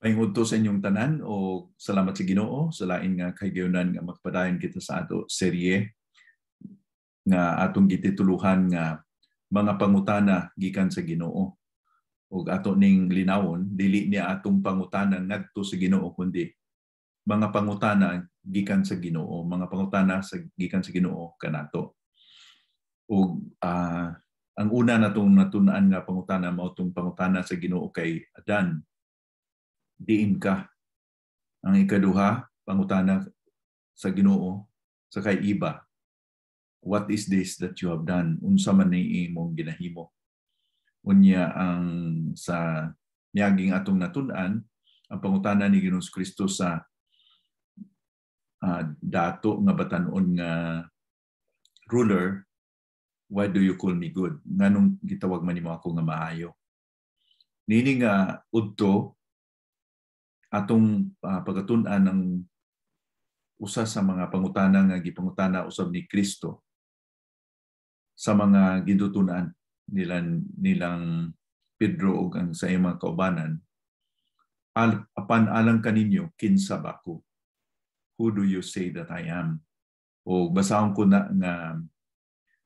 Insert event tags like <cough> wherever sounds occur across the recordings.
Pahingudto sa inyong tanan o salamat sa Ginoo sa lain nga kahigayonan nga magpadayon kita sa ato serye nga atong gitituluhan nga mga pangutana gikan sa Ginoo ug ato ning linawon dili niya atong pangutana ngadto sa Ginoo kundi mga pangutana gikan sa Ginoo mga pangutana sa gikan sa Ginoo kanato ug uh, ah, ang una natong natunaan nga pangutana mao tong pangutana sa Ginoo kay Adan diin ka. Ang ikaduha, pangutana sa Ginoo sa kay iba. What is this that you have done? Unsa man ni imong ginahimo? Unya ang sa niaging atong natun-an ang pangutana ni Ginoong Kristo sa uh, dato nga batanon nga ruler, why do you call me good? Nganong gitawag man nimo ako nga maayo? Nini nga udto atong uh, ah, pagatun-an ang usa sa mga pangutana nga gipangutana usab ni Kristo sa mga gidutunan nila nilang Pedro ug ang sa imong kaubanan Al, apan alang kaninyo kinsa ba ko who do you say that I am o basahon ko na nga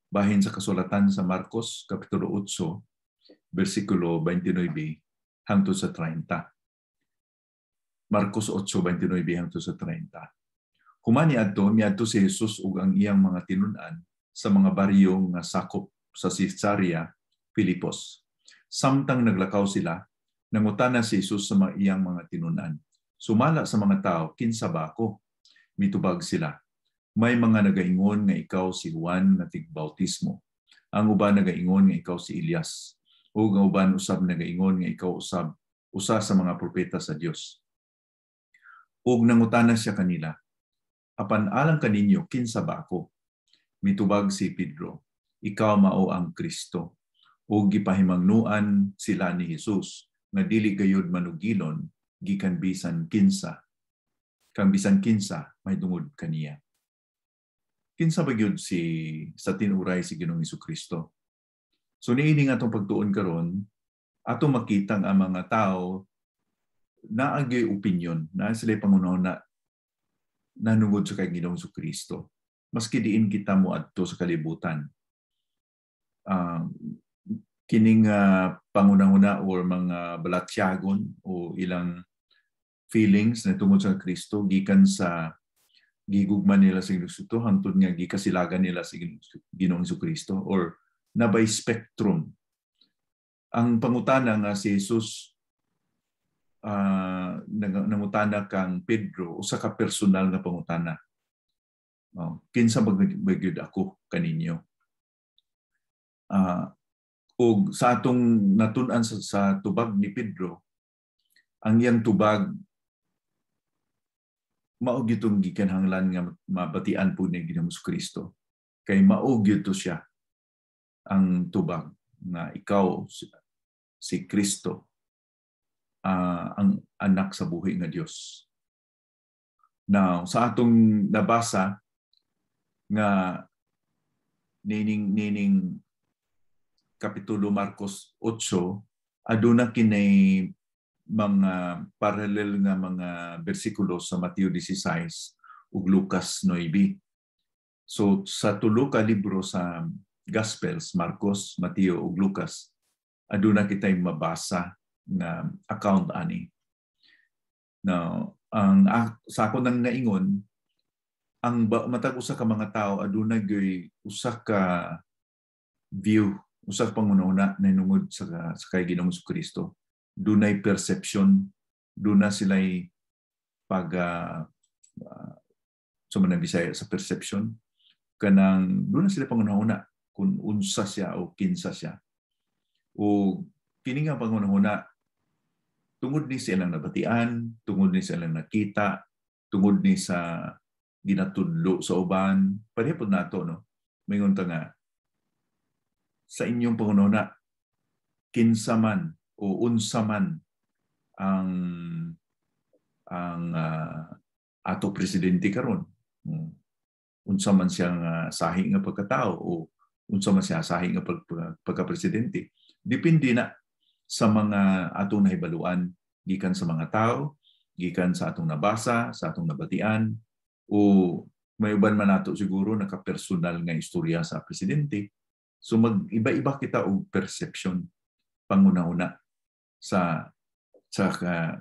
bahin sa kasulatan sa Marcos kapitulo 8 bersikulo 29 hangtod sa 30 Marcos 8:29 30. Human niadto miadto si Jesus ug ang iyang mga tinunan sa mga baryo nga sakop sa Caesarea Philippos. Samtang naglakaw sila, nangutana si Jesus sa mga iyang mga tinunan. Sumala sa mga tao, kinsa ba ako? Mitubag sila. May mga nagaingon nga ikaw si Juan na tigbautismo. Ang uban nagaingon nga ikaw si Elias. O ang uban usab nagaingon nga ikaw usab usa sa mga propeta sa Dios ug nangutana siya kanila, Apan alang kaninyo, kinsa ba ako? Mitubag si Pedro, ikaw mao ang Kristo. Ug gipahimangnuan sila ni Hesus na dili gayud manugilon gikan bisan kinsa. Kang bisan kinsa may tungod kaniya. Kinsa ba gyud si sa tinuray si Ginoong Kristo? So niini nga atong pagtuon karon, atong makitang ang mga tao naagay opinion na sila pangunaw na nanugod sa kay Ginoong sa Kristo. Maski diin kita mo adto sa kalibutan. Uh, kining uh, pangunahuna or mga balatsyagon o ilang feelings na tungod sa Kristo gikan sa gigugma nila sa Kristo hangtod nga gikasilagan nila sa Ginoong Kristo or na by spectrum ang pangutana nga si Jesus uh, ah, nangutana kang Pedro usa ka personal nga pangutana. Oh, kinsa bagyod ako kaninyo? Uh, ah, og sa atong natun-an sa, sa tubag ni Pedro, ang iyang tubag maog itong gikanhanglan nga mabatian po ni Ginoong Kristo. Kay maog ito siya ang tubag na ikaw si Kristo uh, ang anak sa buhay nga Dios. Now, sa atong nabasa nga nining nining kapitulo Marcos 8 aduna kinay mga parallel nga mga bersikulo sa Mateo 16 ug Lucas 9. So sa tulo ka libro sa Gospels, Marcos, Mateo ug Lucas, aduna kitay mabasa na account ani. Now, ang sa ako nang naingon ang matag usa ka mga tao aduna gyoy usa ka view usa ka panguna nanungod sa sa kay Ginoong Kristo. Dunay perception, duna sila'y pag uh, uh, bisaya sa perception kanang duna sila panguna-una kung unsa siya o kinsa siya. O kini nga panguna tungod ni silang nabatian, tungod ni silang nakita, tungod ni sa ginatudlo sa uban. Parehapod nato, no? May unta nga, sa inyong pangununa, kinsaman o unsaman ang ang uh, ato presidente karon hmm. unsa man siyang uh, sahi nga pagkatao o unsa man siya sahi nga pag, pagka-presidente depende na sa mga atong nahibaluan gikan sa mga tao, gikan sa atong nabasa, sa atong nabatian o may uban man nato siguro nakapersonal nga istorya sa presidente. So mag-iba-iba kita og perception panguna-una sa sa uh,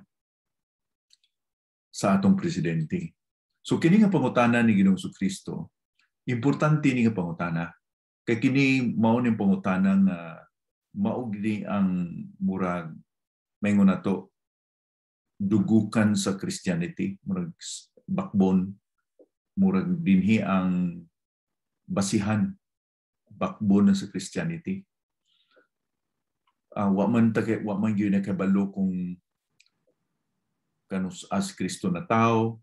sa atong presidente. So kini nga pangutana ni Ginoong Kristo, importante ni nga pangutana kay kini mao ning pangutana nga uh, maugdi ang murag mayon nato dugukan sa Christianity murag backbone murag dinhi ang basihan backbone na sa Christianity uh, wa man ta wa man gyud nakabalo kung kanus as Kristo na tao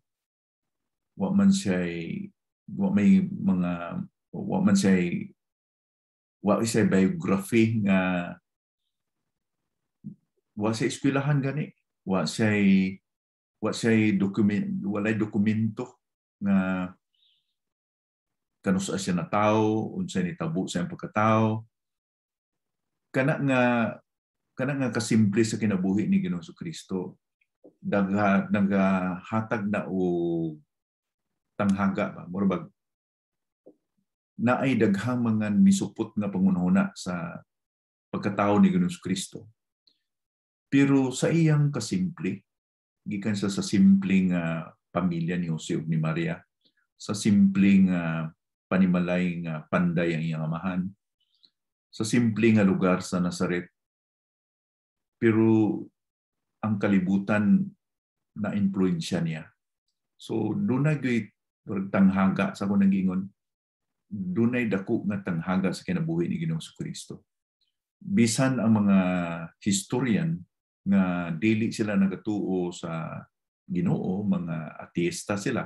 wa man say wa may mga wa man say wa isay biography nga wa sa eskwelahan gani wa say wa say dokument walay dokumento nga kanus siya na tao unsay nitabo sa iyang pagkatao kana nga kana nga kasimple sa kinabuhi ni Ginoong Kristo naghatag na o tanghaga ba murag na ay daghang mga nisupot nga pangunahuna sa pagkatao ni Ginoong Kristo. Pero sa iyang kasimple, gikan sa sa simpleng uh, pamilya ni Jose ug ni Maria, sa simpleng uh, panimalay nga uh, panday ang iyang amahan, sa simpleng nga uh, lugar sa Nazaret. Pero ang kalibutan na impluensya niya. So, doon na tanghanga sa kung nagingon, dunay dako nga tanghaga sa kinabuhi ni Ginoong Kristo. Bisan ang mga historian nga dili sila nagatuo sa Ginoo, mga ateista sila,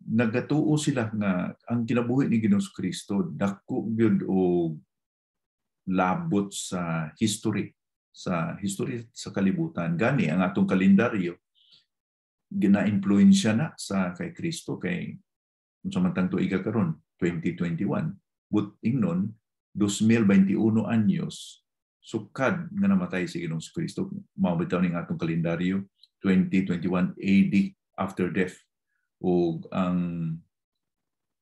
nagatuo sila nga ang kinabuhi ni Ginoong Kristo dako gyud og labot sa history sa history sa kalibutan gani ang atong kalendaryo gina-impluwensya na sa kay Kristo kay unsa man tang tuiga karon 2021. Buting nun, 2021 anyos, sukad nga namatay si Ginoong Kristo. Mabitaw ning atong kalendaryo, 2021 AD after death. O ang um,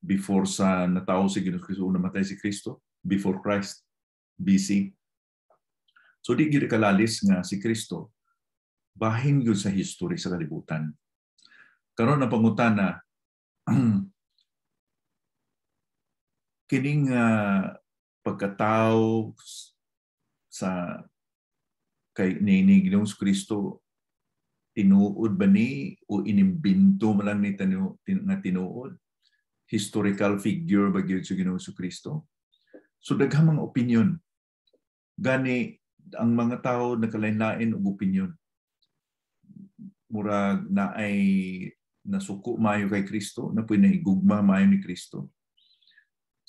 before sa natao si Ginoong Kristo, namatay si Kristo, before Christ, BC. So di gid kalalis nga si Kristo bahin yun sa history sa kalibutan. Karon ang pangutana <clears throat> kining uh, pagkatao sa kay ni Ginoong Kristo tinuod ba ni o inimbinto man lang ni tanu, tin, nga tinuod historical figure ba gyud sa Ginoong Kristo so daghang mga opinion gani ang mga tao nakalain og opinion murag na ay nasuko mayo kay Kristo na pud igugma mayo ni Kristo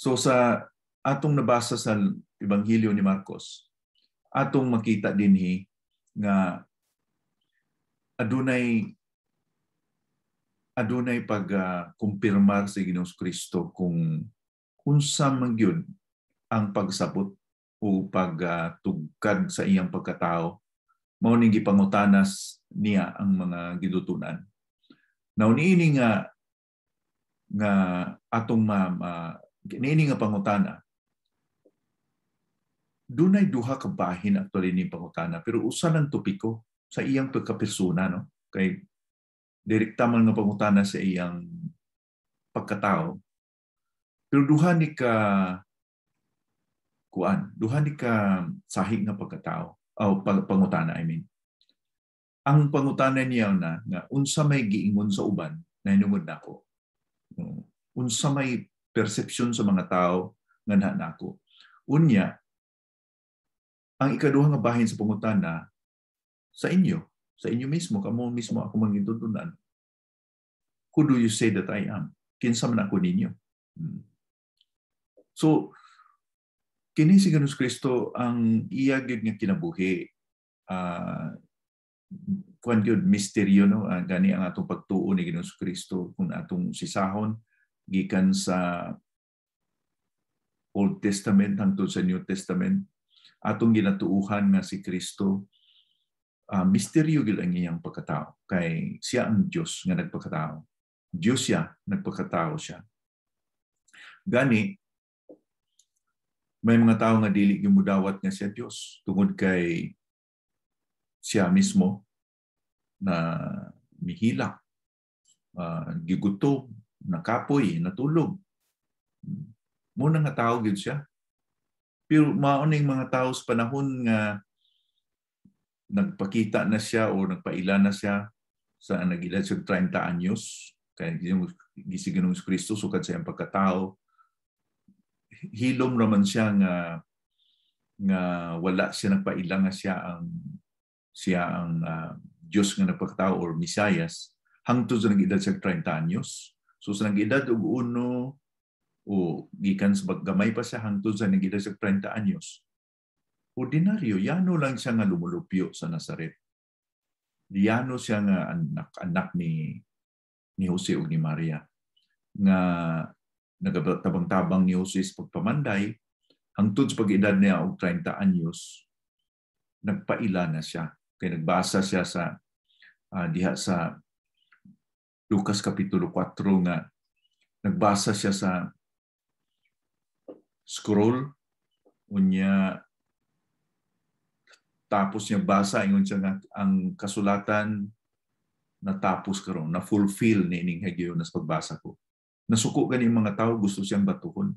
So sa atong nabasa sa Ebanghelyo ni Marcos, atong makita dinhi nga adunay adunay pag uh, kumpirmar sa Ginoong Kristo kung unsa man gyud ang pagsabot o pagtugkad uh, sa iyang pagkatao mao ning gipangutanas niya ang mga gidutunan. now Nauniini nga nga atong ma, ma Kini nga pangutana, dunay duha ka bahin actually ni pangutana pero usa lang topiko sa iyang pagkapersona no kay direkta man nga pangutana sa iyang pagkatao pero duha ni ka kuan duha ni ka sahi nga pagkatao o oh, pangutana I mean ang pangutana niya na nga unsa may giingon sa uban na hinungod nako mm. unsa may perception sa mga tao nga naa nako. Unya, ang ikaduhang bahin sa pangutana sa inyo, sa inyo mismo, kamo mismo ako mangintutunan. Who do you say that I am? Kinsa man ako ninyo? Hmm. So, kini si Ganus Kristo ang iya gyud nga kinabuhi. Uh, ah, kuan gyud misteryo no uh, gani ang atong pagtuo ni Ginoong Kristo kung atong sisahon gikan sa Old Testament hangtod sa New Testament atong ginatuuhan nga si Kristo uh, misteryo gyud ang iyang pagkatao kay siya ang Dios nga nagpakatao Dios siya nagpakatao siya gani may mga tao nga dili gimudawat nga siya Dios tungod kay siya mismo na mihila uh, gigutom nakapoy, eh, natulog. Hmm. Muna nga tao gid siya. Pero maunay mga tao sa panahon nga nagpakita na siya o nagpaila na siya sa nagila sa 30 anyos kay gisiganon si Kristo sukad sa iyang pagkatao hilom naman siya nga nga wala siya nagpaila nga siya ang siya ang uh, ah, Dios nga nagpakatao or Misayas hangtod sa nagidad siya 30 anyos So sa nag-edad og uno o gikan sa gamay pa siya hangtod sa nag sa 30 anyos, ordinaryo, yano lang siya nga lumulupyo sa Nazaret. Yano siya nga anak, anak ni, ni Jose o ni Maria nga nagatabang-tabang ni Jose sa pagpamanday, hangtod sa pag-edad niya og 30 anyos, nagpaila na siya. Kaya nagbasa siya sa uh, diha sa Lucas Kapitulo 4 nga nagbasa siya sa scroll unya tapos niya basa ingon siya nga ang kasulatan natapos karon na fulfill ni ining Hagyon sa pagbasa ko nasuko gani mga tao gusto siyang batuhon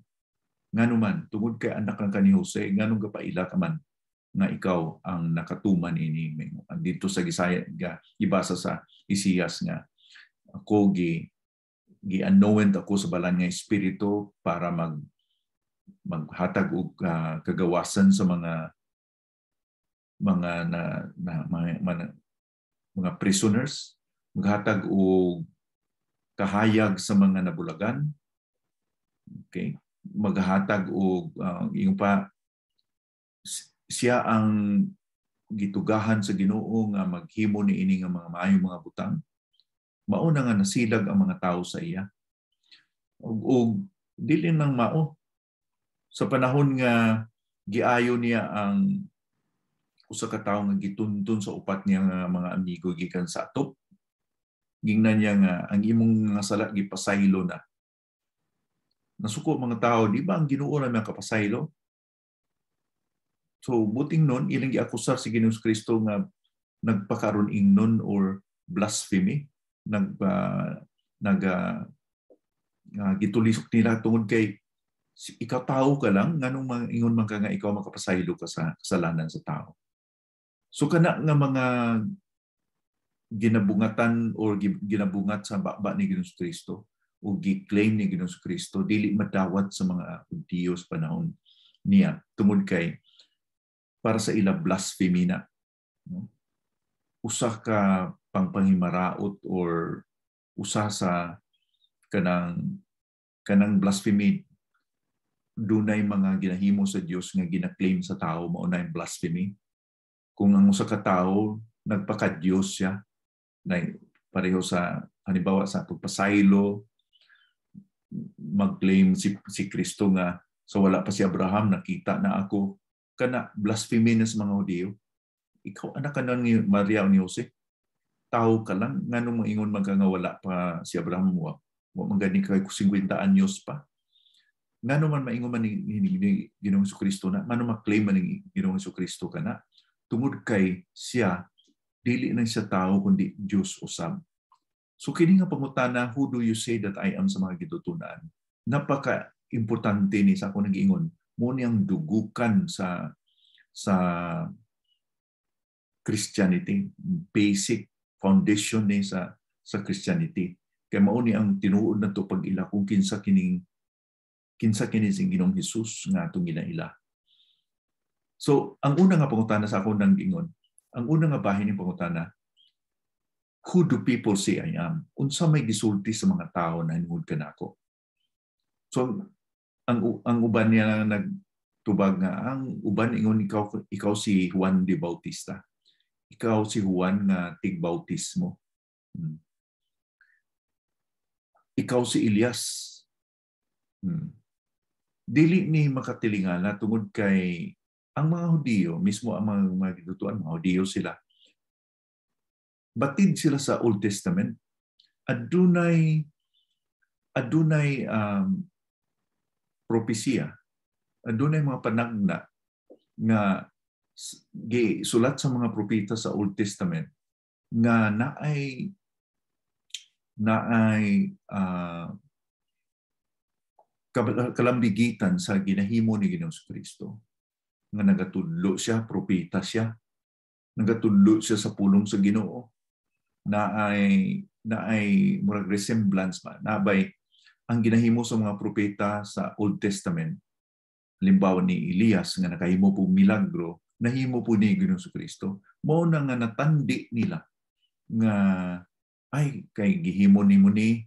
nganuman tungod kay anak lang kani Jose nganong gapaila ka man na ikaw ang nakatuman ini dito sa Gisaya nga ibasa sa Isiyas nga ako gi gianowent ako sa balan nga espiritu para mag maghatag og uh, kagawasan sa mga mga na, na mga, mga, mga prisoners maghatag og kahayag sa mga nabulagan okay maghatag og uh, ah, yung pa siya ang gitugahan sa Ginoo nga maghimo ni ini nga mga maayong mga butang mauna nga nasilag ang mga tao sa iya. Ug, ug dili nang mao sa panahon nga giayo niya ang usa ka tawo nga gituntun sa upat niya nga mga amigo gikan sa atop gingnan niya nga ang imong nga sala gipasaylo na nasuko mga tao di ba ang Ginoo ra mga kapasaylo so buting nun ilang giakusar si Ginoong Kristo nga nagpakaron ingnon or blasphemy nag uh, nag uh, uh, gitulisok nila tungod kay ikaw tao ka lang nganong mangingon man ka nga ikaw makapasaylo ka sa kasalanan sa tao so kana nga mga ginabungatan or ginabungat sa baba ni Ginoong Kristo o gi-claim ni Ginoong Kristo dili madawat sa mga Dios panahon niya tungod kay para sa ila blasphemy na usa ka pangpanghimaraot or usa sa kanang kanang blasphemy dunay mga ginahimo sa Dios nga ginaklaim sa tao mao na blasphemy kung ang usa ka tao nagpaka Dios siya na pareho sa halimbawa sa pagpasaylo magclaim si si Kristo nga so wala pa si Abraham nakita na ako kana blasphemy na sa mga Hudyo ikaw anak ka ni Maria ni Jose. Tao ka lang, nga nung maingon magkangawala pa si Abraham mo. Wa man gani kay 50 anyos pa. Nga man maingon man ni Ginoong Kristo na, mano maklaim man ni Ginoong Kristo ka na. Tungod kay siya, dili na siya tao kundi Diyos usab. So kini nga pangutana, who do you say that I am sa mga gitutunan? Napaka importante ni sa ako nag-ingon mo niyang dugukan sa sa Christianity, basic foundation ni sa sa Christianity. Kay mao ni ang tinuod nato pag ila kung kinsa kining kinsa kini sing Ginoong Hesus nga atong ginaila. So, ang una nga pangutana sa ako ng ingon, ang una nga bahin ng pangutana, who do people say I am? Unsa may gisulti sa mga tao na hinungod ka nako? So, ang ang uban niya nagtubag nga ang uban ingon ikaw ikaw si Juan de Bautista. Ikaw si Juan na tigbautismo. Hmm. Ikaw si Elias. Hmm. Dili ni makatilingala tungod kay ang mga Hudiyo, mismo ang mga, mga ginutuan, mga Hudiyo sila, batid sila sa Old Testament. Adunay adunay um, propesya, adunay mga panagna nga sulat sa mga propeta sa Old Testament nga naay naay uh, kalambigitan sa ginahimo ni Ginoong Kristo nga nagatudlo siya propeta siya nagatudlo siya sa pulong sa Ginoo naay naay murag resemblance ba nabay ang ginahimo sa mga propeta sa Old Testament halimbawa ni Elias nga nakahimo pong milagro nahimo po ni Ginoong Kristo mao na nga natandi nila nga ay kay gihimo ni mo ni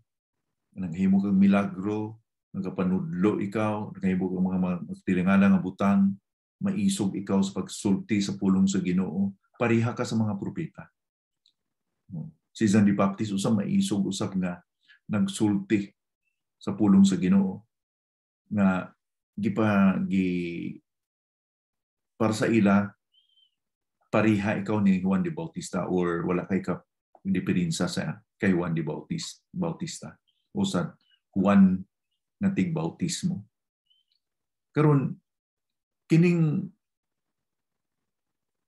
nanghimo kag milagro nagapanudlo ikaw nagahimo kag mga magtilingala nga butang maisog ikaw sa pagsulti sa pulong sa Ginoo pariha ka sa mga propeta si John the Baptist usab maisog usab nga nagsulti sa pulong sa Ginoo nga gipa gi para sa ila, pariha ikaw ni Juan de Bautista or wala kay ka diferensya sa kay Juan de Bautista, Bautista o sa Juan na tigbautismo. Karon kining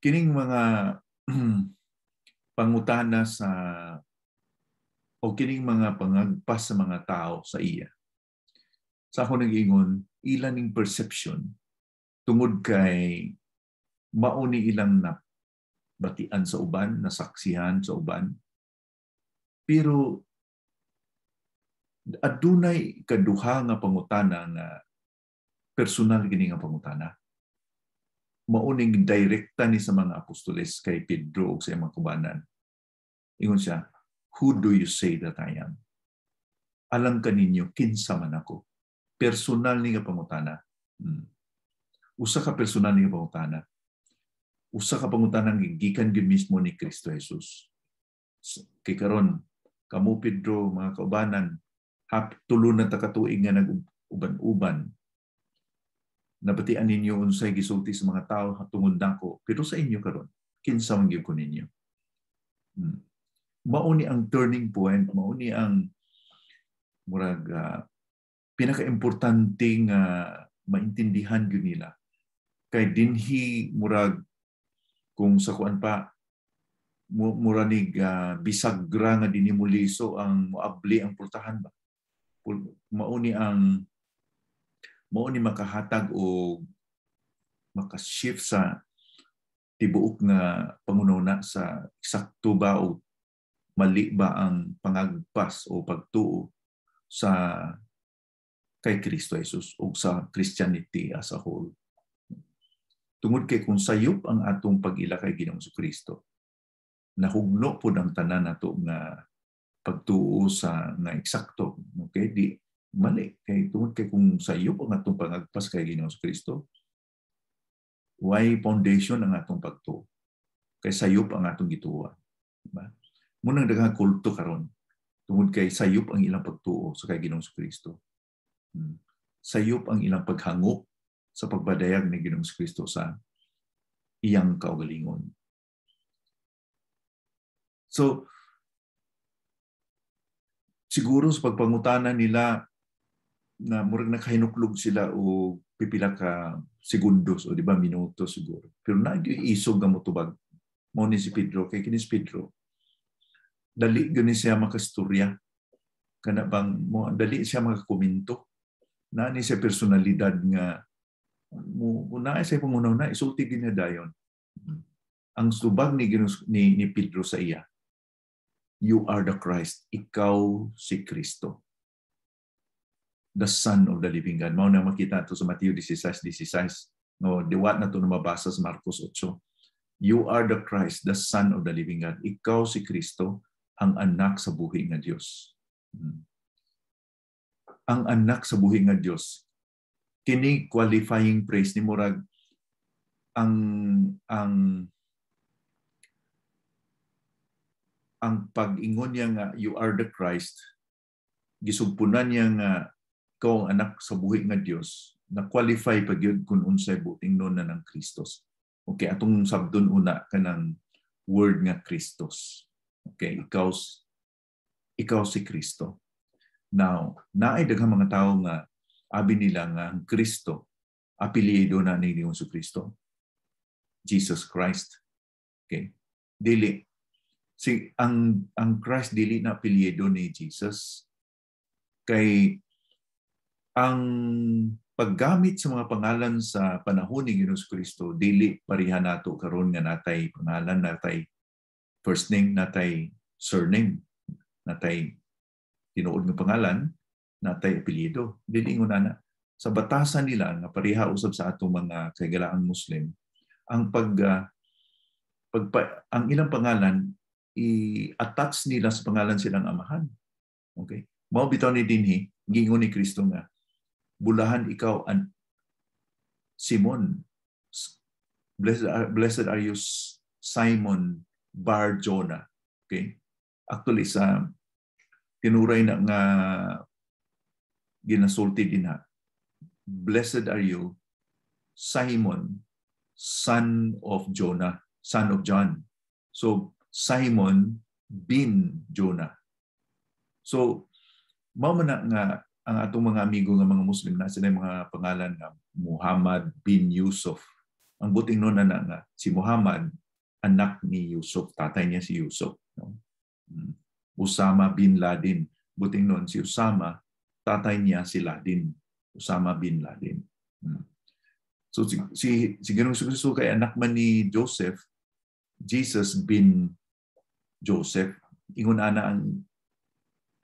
kining mga <clears throat> pangutana sa o kining mga pangagpas sa mga tao sa iya. Sa ako nag-ingon, ilan ning perception tungod kay mauni ilang na batian sa uban, nasaksihan sa uban. Pero adunay kaduha nga pangutana nga personal gini nga pangutana. Mauning direkta ni sa mga apostoles kay Pedro ug sa mga kubanan. Ingon siya, Who do you say that I am? Alam kaninyo kinsa man ako. Personal ni nga pangutana. Hmm. Usa ka personal ni nga pangutana usa ka pangutanan gigikan gyud mismo ni Kristo Jesus. Kay karon kamo Pedro mga kaubanan hap tulo na ta katuig nga nag-uban-uban nabatian ninyo unsay gisulti sa mga tao tungod nako pero sa inyo karon kinsa man gyud ko ninyo hmm. mauni ang turning point mauni ang murag uh, pinakaimportante nga uh, maintindihan gyud nila kay dinhi murag kung sa kuan pa muranig ni uh, ah, bisagra nga dinimuliso ang moabli ang pultahan ba mauni ang mauni makahatag o makashift sa tibuok nga pangununa sa eksakto ba o mali ba ang pangagpas o pagtuo sa kay Kristo Jesus o sa Christianity as a whole tungod kay kung sayop ang atong pag-ila kay Ginoong Kristo nahugno po ng tanan nato nga pagtuo sa nga eksakto okay di mali kay tungod kay kung sayop ang atong pangagpas kay Ginoong Kristo why foundation ang atong pagtuo kay sayop ang atong gituwa diba munang daghang kulto karon tungod kay sayop ang ilang pagtuo sa kay Ginoong Kristo hmm. sayop ang ilang paghango sa pagbadayag ni Ginoong Kristo sa iyang kaugalingon. So, siguro sa pagpangutanan nila na murag nakahinuklog sila o pipila ka segundos o di ba minuto siguro. Pero na isog ang mutubag. Mo ni si Pedro, kay kini si Pedro. Dali gani siya makasturya. Kana bang mo dali siya makakomento na ni sa personalidad nga una sa pamuna na isulti gid niya dayon ang subag ni, ni ni Pedro sa iya you are the Christ ikaw si Kristo the son of the living God mao na makita to sa Mateo 16:16 no diwat na to na mabasa sa Marcos 8 you are the Christ the son of the living God ikaw si Kristo ang anak sa buhi nga Dios hmm. ang anak sa buhi nga Dios kini qualifying praise ni murag ang ang ang pag-ingon niya nga you are the Christ gisugpunan niya nga ikaw ang anak sa buhi nga Dios na qualify pag yun kung unsay buting noon na ng Kristos. Okay, atong sabdon una kanang word nga Kristos. Okay, ikaw ikaw si Kristo. Now, naay daghang mga tawo nga abi abinilang ang Kristo, apelyido na ni Yesu Kristo. Jesus Christ. Okay? Dili. Si, ang, ang Christ dili na apelyido ni Jesus. Kay ang paggamit sa mga pangalan sa panahon ni Ginoos Kristo, dili parihan nato karon nga natay pangalan, natay first name, natay surname, natay tinuod nga pangalan, natay apelyido. Didingon na sa batasan nila na pareha usab sa atong mga kaigalaang Muslim, ang pag uh, pagpa, ang ilang pangalan i-attach nila sa pangalan silang amahan. Okay? Mao bitaw ni dinhi gingon ni Kristo nga bulahan ikaw an Simon blessed are, blessed are you Simon Bar Jonah. Okay? Actually sa tinuray na nga ginasulti ina, Blessed are you, Simon, son of Jonah, son of John. So, Simon bin Jonah. So, mamana nga ang atong mga amigo nga mga Muslim na sila mga pangalan nga Muhammad bin Yusuf. Ang buting noon na, nga si Muhammad anak ni Yusuf, tatay niya si Yusuf. No? Hmm. Usama bin Laden. Buting noon si Usama tatay niya si Ladin, Osama bin Ladin. Hmm. So si, si, si Ginoong Kristo kay anak man ni Joseph, Jesus bin Joseph, ingon ana ang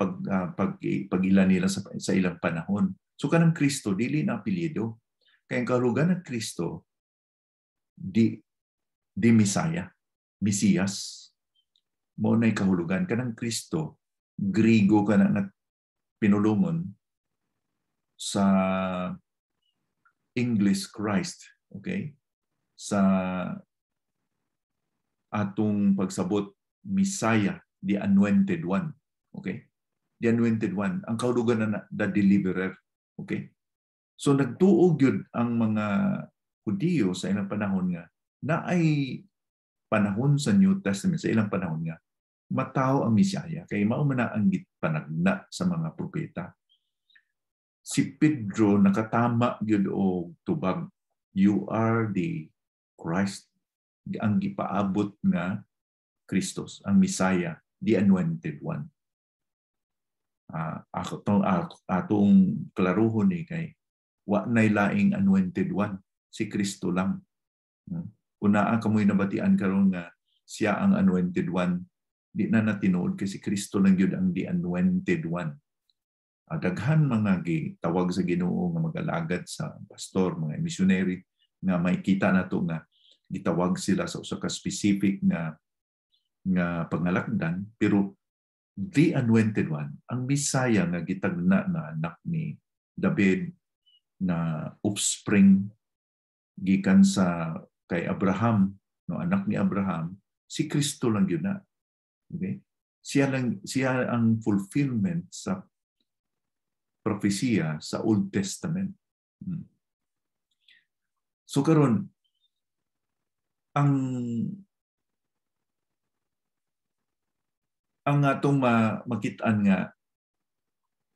pag, uh, pag, pag nila sa, sa ilang panahon. So kanang Kristo, dili na apelyido. Kaya ang karugan ng Kristo, di, di Messiah, Mesiyas, mo na'y kahulugan. Kanang Kristo, Grigo ka na, pinulumon sa English Christ, okay? Sa atong pagsabot Messiah, the anointed one, okay? The anointed one, ang kaudugan na the deliverer, okay? So nagtuog yun ang mga Hudiyo sa ilang panahon nga na ay panahon sa New Testament, sa ilang panahon nga, matao ang Misaya, kay mao man ang panagna sa mga propeta. Si Pedro nakatama gyud og tubag, you are the Christ, ang gipaabot nga Kristos, ang Misaya, the anointed one. Uh, ah, atong, ah, atong klaruhon ni eh, kay wa nay laing anointed one, si Kristo lang. Hmm? Una ang kamoy nabatian karon nga siya ang anointed one Di na natinood si Kristo lang yun ang the anointed one. Uh, daghan mga gitawag sa Ginoo nga magalagad sa pastor, mga missionary nga makita nato nga gitawag sila sa usa ka specific nga nga pangalakdan pero the anointed one ang Bisaya nga gitagna na anak ni David na offspring gikan sa kay Abraham no anak ni Abraham si Kristo lang yun na Okay? Siya, lang, siya ang fulfillment sa propesya sa Old Testament. Hmm. So karon ang ang atong ma, makitaan nga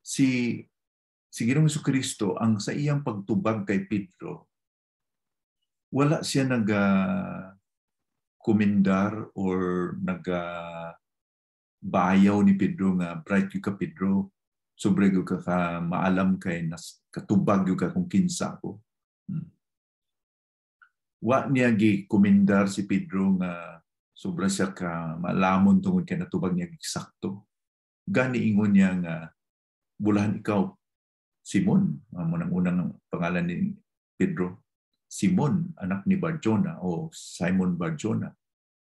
si si Ginoong Kristo ang sa iyang pagtubag kay Pedro wala siya naga uh, kumindar or naga uh, bayaw ni Pedro nga bright yung ka Pedro sobre yung ka, ka maalam kay eh, nas katubag yung ka kung kinsa ko hmm. wa niya gi komendar si Pedro nga sobra siya ka malamon tungod kay natubag niya eksakto gani ingon niya nga bulahan ikaw Simon mo nang unang pangalan ni Pedro Simon anak ni Barjona o Simon Barjona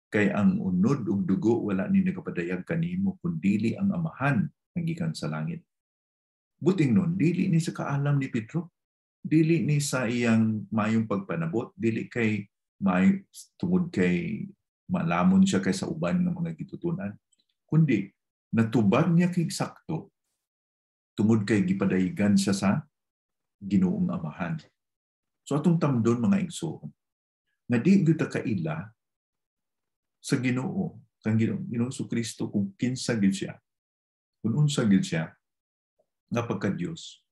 kay ang unod ug dugo wala ni nagapadayag kanimo kundili ang amahan gikan sa langit. Buting nun, dili ni sa kaalam ni Pedro, dili ni sa iyang mayong pagpanabot, dili kay may tungod kay malamon siya kay sa uban ng mga gitutunan, kundi natubag niya kay sakto tungod kay gipadayigan siya sa Ginoong Amahan. So atong tamdon mga igsoon, nga di gyud kaila sa Ginoo kang Ginoo so Kristo kung kinsa gid siya kun unsa gid siya nga pagka Dios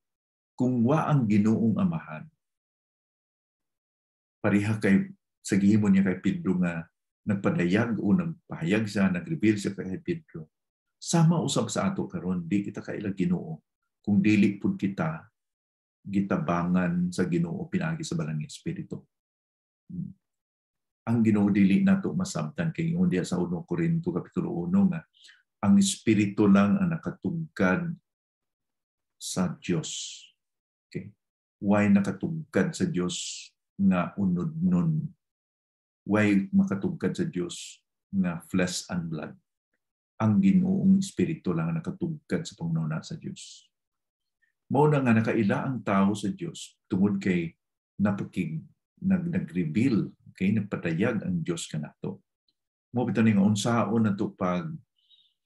kung wa ang Ginoong amahan pariha kay sa gihimo niya kay Pedro nga nagpadayag o nagpahayag siya, nagrebel reveal siya kay Pedro. Sama usab sa ato karon, di kita kaila Ginoo kung dili pud kita gitabangan sa Ginoo pinaagi sa barang espiritu. Hmm ang Ginoo dili nato masabtan kay ingon diha sa 1 Korinto kapitulo 1 nga ang espiritu lang ang nakatugkad sa Dios. Okay. Why nakatugkad sa Dios nga unod nun? Why makatugkad sa Dios nga flesh and blood? Ang Ginoong espiritu lang ang nakatugkad sa pangnona sa Dios. Mao na nga nakaila ang tao sa Dios tungod kay napakig nag nag-reveal kay nagpatayag ang Dios kanato. Mo bitaning unsaon nato pag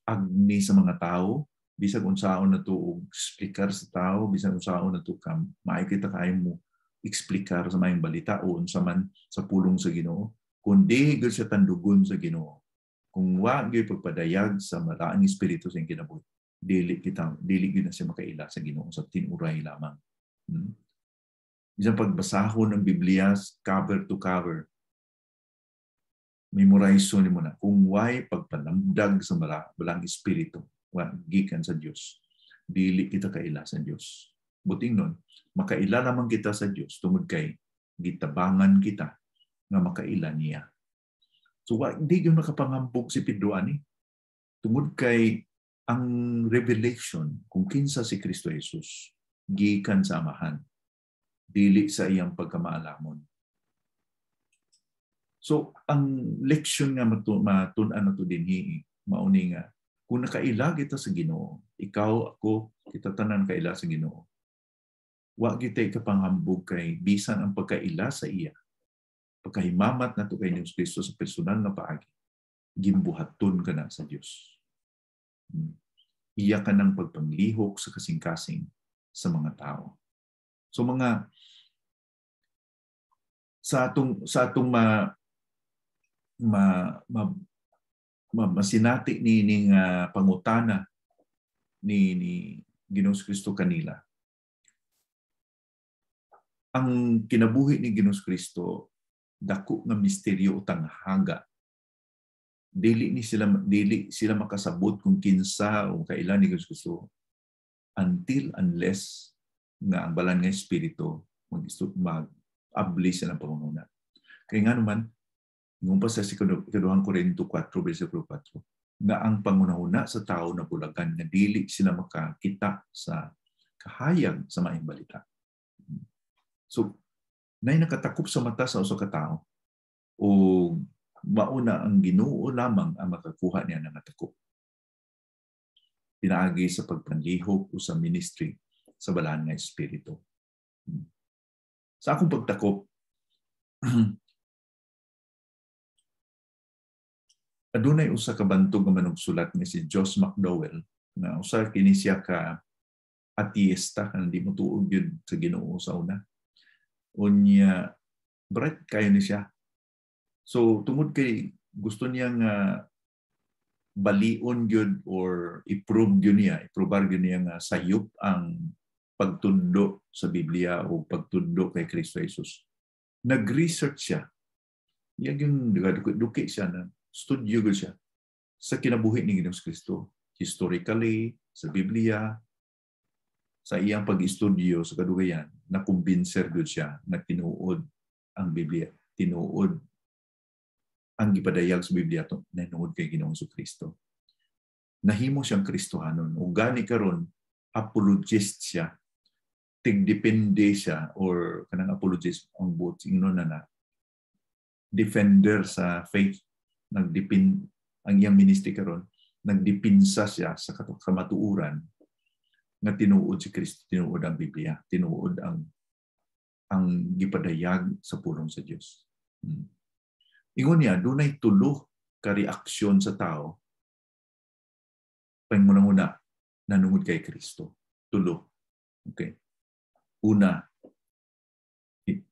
agni sa mga tao, bisag unsaon nato og explicar sa tao, bisag unsaon nato kam makita kay mo explicar sa mayong balita o unsa man sa pulong sa Ginoo, kundi gyud sa tandugon sa Ginoo. Kung wa gyud pagpadayag sa maraang espiritu sa kinabuhi, dili kita dili gyud na siya makaila sa Ginoo sa tinuray lamang. Hmm? isang pagbasahon ng Biblia cover to cover, memorize ni mo na kung why pagpanamdag sa balang espiritu wan gikan sa Dios dili kita kaila sa Dios buting nun makaila naman kita sa Dios tungod kay gitabangan kita nga makaila niya so wa di gyud makapangambog si Pedro ani tungod kay ang revelation kung kinsa si Kristo Jesus gikan sa amahan dili sa iyang pagkamaalamon So, ang leksyon nga matun matunan na to din, eh, mauni nga, kung nakaila kita sa Ginoo, ikaw, ako, kita tanan kaila sa Ginoo. Wa kita ikapangambog kay bisan ang pagkaila sa iya. Pagkahimamat na to kay Dios Kristo sa personal na paagi. gimbuhatun ka na sa Dios. Hmm. Iya ka ng pagpanglihok sa kasing-kasing sa mga tao. So mga sa atong sa atong ma, ma, ma, ma masinati ni ning uh, ah, pangutana ni ni Ginoos Kristo kanila. Ang kinabuhi ni Ginoos Kristo dako nga misteryo utang haga. Dili ni sila dili sila makasabot kung kinsa o kailan ni Ginoos Kristo until unless nga ang balan nga espiritu mag mag abli sa ng pangunguna. Kaya nga naman, Ngumpa sa Ikaduhang Korinto 4, versikulo 4, na ang pangunahuna sa tao na bulagan na dili sila makakita sa kahayag sa maing balita. So, nay nakatakop sa mata sa usok ka tao o mauna ang Ginoo lamang ang makakuha niya ng atakop. Pinaagi sa pagpanlihok o sa ministry sa balaan nga espiritu. Hmm. Sa akong pagtakop, <clears throat> adunay usa ka bantog nga manugsulat ni si Josh McDowell na usa kini siya ka ateista kan di mo tuog yun sa Ginoo sa una. Unya bright kayo ni siya. So tungod kay gusto niya nga balion gyud or i-prove gyud niya, i-probar gyud niya nga sayop ang pagtundo sa Biblia o pagtundo kay Kristo Jesus. Nag-research siya. Yan yung duki siya na studyo gud siya sa kinabuhi ni Ginoong Kristo. Historically, sa Biblia, sa iyang pag-istudyo sa kadugayan, nakumbinser gud siya na tinuod ang Biblia, tinuod ang gipadayag sa Biblia to nanood kay Ginoong Kristo. Nahimo siyang Kristohanon. O gani karon apologist siya. Tigdepende siya or kanang apologist ang buot ingnon na na defender sa faith nagdipin ang iyang ministry karon nagdipinsa siya sa kamatuuran nga tinuod si Kristo tinuod ang Biblia tinuod ang ang gipadayag sa pulong sa Dios hmm. ingon niya dunay tulo ka reaksyon sa tao pangunang-una nanungod kay Kristo tulo okay una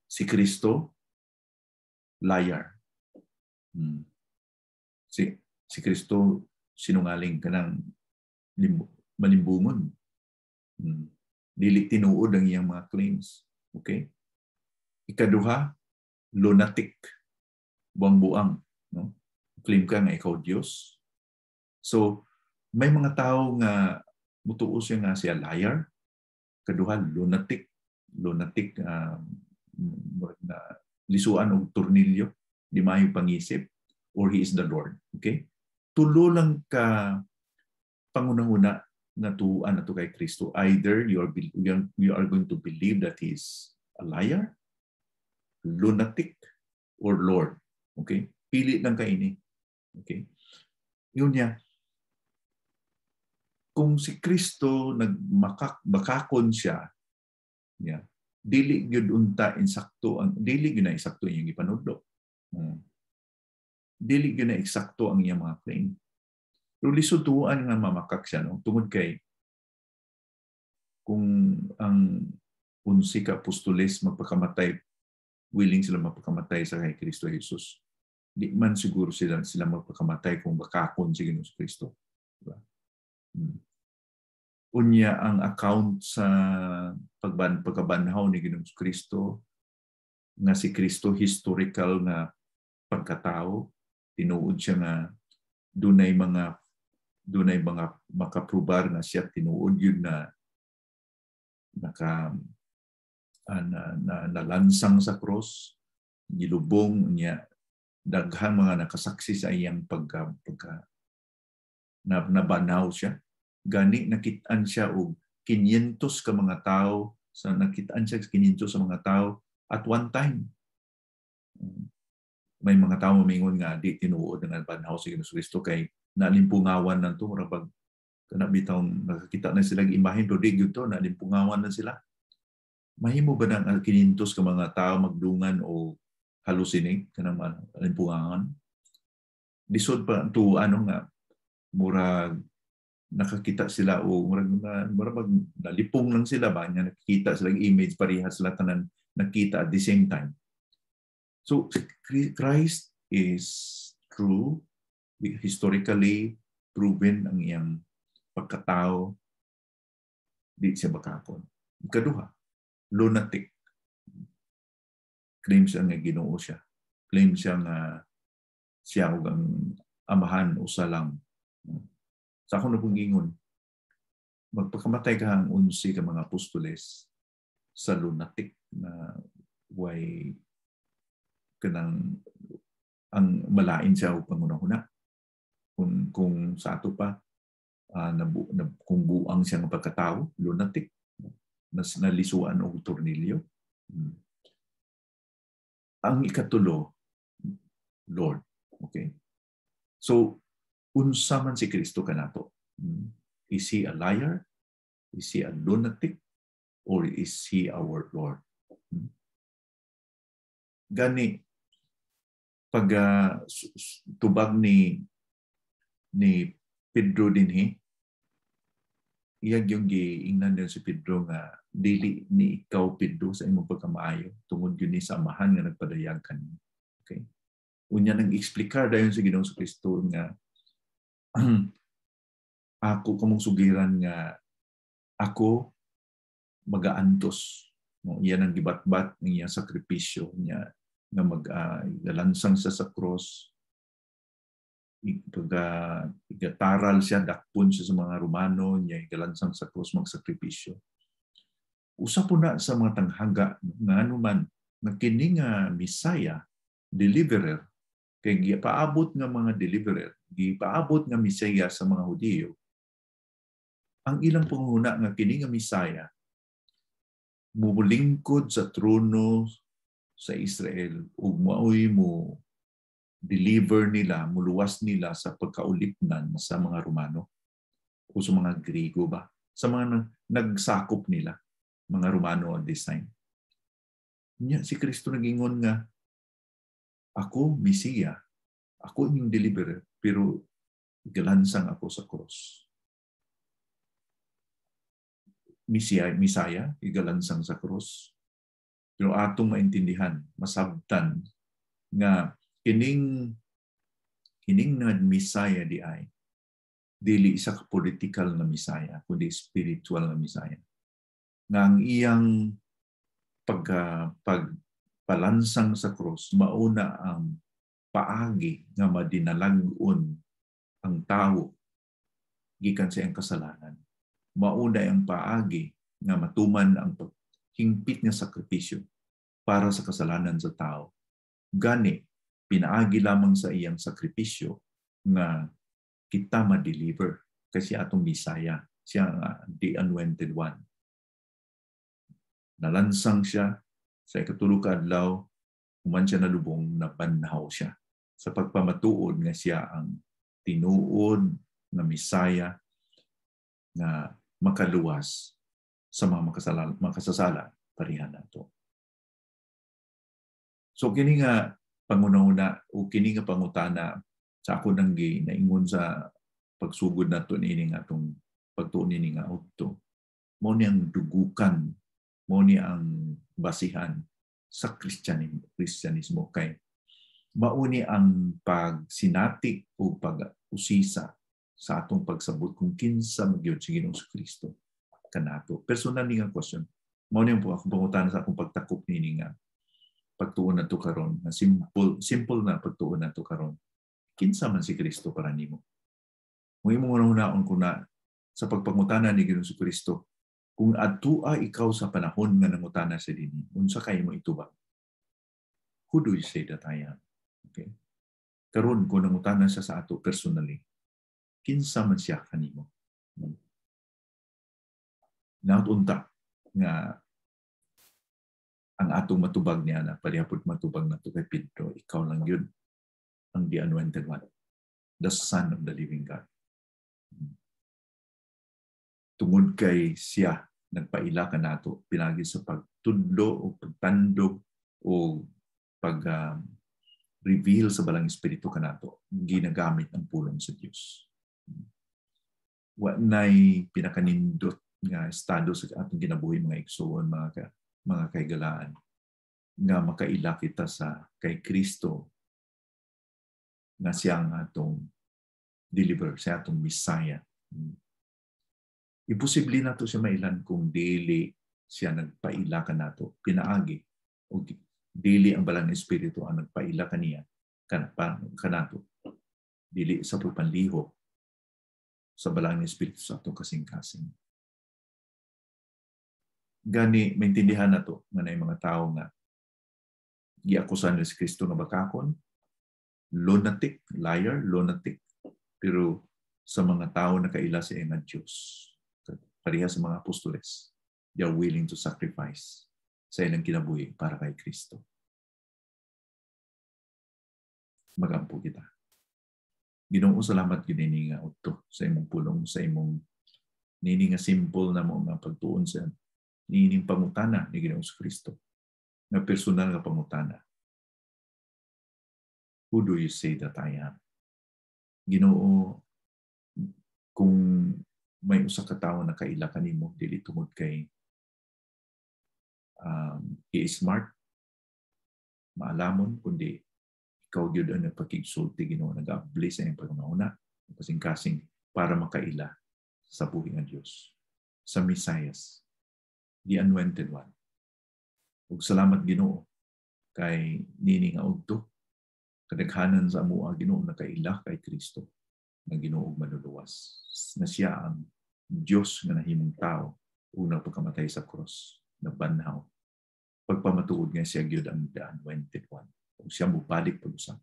si Kristo liar hmm Si, si Kristo, sinungaling ka ng malimbungon. Hmm. Dili tinuod ang iyang mga claims. Okay? Ikaduha, lunatic. Buang-buang. No? Claim ka nga ikaw Diyos. So, may mga tao nga mutuos siya nga siya liar. Kaduha, lunatic. Lunatic, um, na lisuan og tornilyo. di mayo pangisip or He is the Lord. Okay? Tulo lang ka pangunang-una na tuan na to kay Kristo. Either you are, you are going to believe that He is a liar, lunatic, or Lord. Okay? Pili lang kaini. Okay? Yun niya. Kung si Kristo nagmakakon siya, niya, yeah, dili gyud unta insakto ang dili gyud na insakto yung ipanudlo. Hmm dili gyud na eksakto ang iyang mga claim. Pero lisuduan nga mamakak siya no tungod kay kung ang unsi ka apostoles magpakamatay willing sila magpakamatay sa kay Kristo Jesus. Di man siguro sila sila magpakamatay kung bakakon si Ginoong Kristo. Diba? Hmm. Unya ang account sa pagban pagkabanhaw ni Ginoong Kristo nga si Kristo historical na pagkatao tinuod siya nga dunay mga dunay mga makaprubar nga siya tinuod yun na naka uh, na, na, nalansang sa cross nilubong niya daghan mga nakasaksi sa iyang pagka, pagka na, nabanaw siya gani nakitaan siya og 500 ka mga tao sa nakitaan siya 500 sa mga tao at one time may mga tao mingon nga di tinuod ng panahon sa Ginoo Kristo kay nalimpungawan na to pag kana bitaw nakakita na sila imahin do di gyud to nalimpungawan na sila mahimo ba nang kinintos ka mga tao magdungan o halusinig kanang nalimpungawan lisod pa to ano nga mura nakakita sila o murag na murag mag nalipong lang sila ba nya nakikita sila image parehas sila tanan nakita at the same time So Christ is true, historically proven ang iyang pagkatao di siya bakakon. Kaduha, lunatic. Claims siya nga ginoo siya. Claim siya nga siya og ang amahan o salang. Sa ako na pong ingon, magpakamatay ka ang unsi ka mga apostoles sa lunatic na way kanang ang malain siya upang una una kung kung sa ato pa uh, nabu, na, kung buang siya ng pagkatao lunatic nas nalisuan og tornilyo hmm. ang ikatulo Lord okay so unsa man si Kristo kanato hmm. is he a liar is he a lunatic or is he our Lord hmm. gani pag uh, tubag ni ni Pedro dinhi iyag yung giingnan din si Pedro nga dili ni ikaw Pedro sa imong pagkamaayo tungod yun ni samahan nga nagpadayag kanimo okay unya nang explicar dayon sa Ginoong Kristo nga <clears throat> ako kamong sugiran nga ako magaantos no iya ang gibatbat ng iyang sakripisyo niya na mag-lalansang ah, uh, siya sa cross, pag uh, igataral siya, dakpon siya sa mga Romano, niya igalansang sa cross magsakripisyo. Usa po na sa mga tanghaga nga anuman na kini nga Misaya, deliverer, kay paabot nga mga deliverer, paabot nga Misaya sa mga Hudiyo, ang ilang panghuna nga kini nga Misaya, mumulingkod sa trono sa Israel ug mo deliver nila, muluwas nila sa pagkaulipnan sa mga Romano o sa mga Grigo ba? Sa mga nagsakop nila, mga Romano at design. Nya, si Kristo nagingon nga, ako, Mesiya, ako inyong deliverer, pero galansang ako sa cross. Misiya, Misaya, igalansang sa cross pero atong maintindihan, masabtan nga kining kining na misaya di ay dili isa ka political na misaya kundi spiritual na misaya nga ang iyang pagka ah, pagpalansang sa krus mauna ang paagi nga madinalag-on ang tao gikan sa iyang kasalanan mauna ang paagi nga matuman ang hingpit niya sakripisyo para sa kasalanan sa tao. Gani, pinaagi lamang sa iyang sakripisyo nga kita ma-deliver kasi atong misaya. Siya nga, ah, the unwanted one. Nalansang siya sa ikatulog adlaw, human siya nalubong, napanhaw siya sa pagpamatuod nga siya ang tinuod na misaya na makaluwas sa mga makasalan, makasasala parihan nato. So kini nga pangunahuna o kini nga pangutana sa ako nang gi naingon sa pagsugod nato ini nga atong pagtuon ini nga udto. Mao ni ang dugukan, mao ni ang basihan sa Kristyanismo, Kristyanismo kay mauni ang pagsinati o pag-usisa sa atong pagsabot kung kinsa magyud si Ginoong Kristo kanato. Personal ni nga question. Mao niyo po ako pangutan sa akong pagtakop ni nga pagtuon to karon na simple simple na pagtuon to karon kinsa man si Kristo para nimo mo imong unaon ko na sa pagpangutana ni Ginoong Kristo kung adtua ah ikaw sa panahon nga nangutana sa dini unsa kay mo ituba? who do you say that I am okay karon ko nangutana sa sa ato personally kinsa man siya kanimo hmm nagunta nga ang atong matubag niya na palihapod matubag na to kay Pedro, ikaw lang yun ang the anointed one, the son of the living God. Tungod kay siya, nagpaila ka na ito, pinagi sa pagtudlo o pagtandog o pag um, reveal sa balang espiritu ka na ito, ginagamit ang pulong sa Diyos. Wa na'y pinakanindot nga estado sa ating ginabuhi mga igsoon, mga, ka, mga kaigalaan, nga makaila kita sa kay Kristo na siyang atong deliver, siya atong Messiah. Hmm. Imposible na to siya mailan kung dili siya nagpaila ka nato, pinaagi. O dili ang balang espiritu ang nagpaila kaniya kanato. Dili sa panliho sa balang espiritu sa atong kasing-kasing gani maintindihan na to nga na mga tao nga giakusan ni si Kristo nga bakakon lunatic liar lunatic pero sa mga tao na kaila sa nga Dios pareha sa mga apostoles they are willing to sacrifice sa ilang kinabuhi para kay Kristo magampo kita Ginoong salamat gininga nga utto sa imong pulong sa imong nini nga simple na mo nga pagtuon sa niining pamutana ni Ginoong Kristo na personal na pamutana. Who do you say that I am? Ginoo, kung may usa ka tawo na kaila kanimo dili tungod kay um, he is smart maalamon kundi ikaw gyud ang pagkigsulti Ginoo nag-abli sa imong pangunauna kasing-kasing para makaila sa buhi ng Dios sa Misayas the anointed one. Ug salamat Ginoo kay nini nga udto kadaghanan sa amoa Ginoo nakaila kay Kristo nga Ginoo manuluwas na siya ang Dios nga nahimong tao una pagkamatay sa cross na banhaw pagpamatuod nga siya gyud ang the anointed one ug siya mubalik pag usa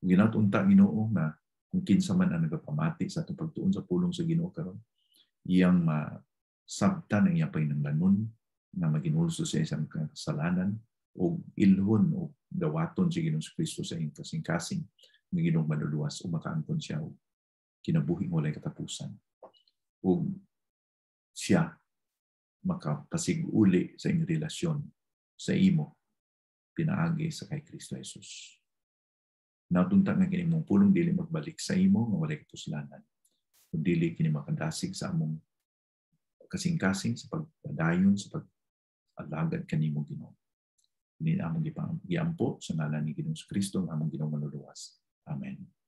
ug ginatun-ta Ginoo nga kung kinsa man ang nagapamati sa atong pagtuon sa pulong sa Ginoo karon iyang ma sabta ng yapay ng lanon na maginulso sa isang kasalanan o ilhon o gawaton si Ginoong Kristo sa iyong kasing-kasing ng Ginoong manuluwas o makaangkon siya o kinabuhi mo katapusan. O siya makapasiguli sa inyong relasyon sa imo pinaagi sa kay Kristo Jesus. Natunta nga kini mong pulong dili magbalik sa imo nga walay katuslanan. Kung dili kini makadasig sa among kasing-kasing sa pagdayon, sa pag-alagad kanimo Ginoo. Dili among giampo sa ngalan ni Ginoong Kristo ang among Ginoong manluluwas. Amen.